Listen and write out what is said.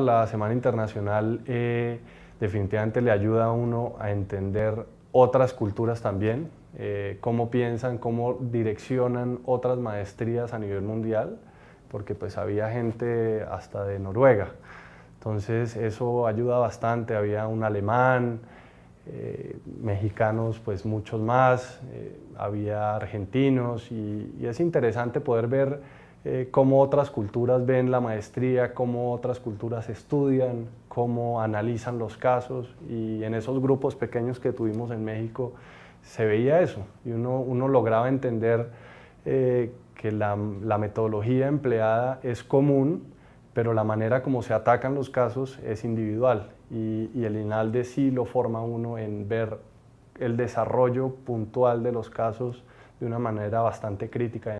La Semana Internacional eh, definitivamente le ayuda a uno a entender otras culturas también, eh, cómo piensan, cómo direccionan otras maestrías a nivel mundial, porque pues había gente hasta de Noruega. Entonces eso ayuda bastante, había un alemán, eh, mexicanos pues muchos más, había argentinos y es interesante poder ver eh, cómo otras culturas ven la maestría, cómo otras culturas estudian, cómo analizan los casos. Y en esos grupos pequeños que tuvimos en México se veía eso. Y uno, lograba entender eh, que la, metodología empleada es común, pero la manera como se atacan los casos es individual. Y, y, el INALDE sí lo forma uno en ver el desarrollo puntual de los casos de una manera bastante crítica.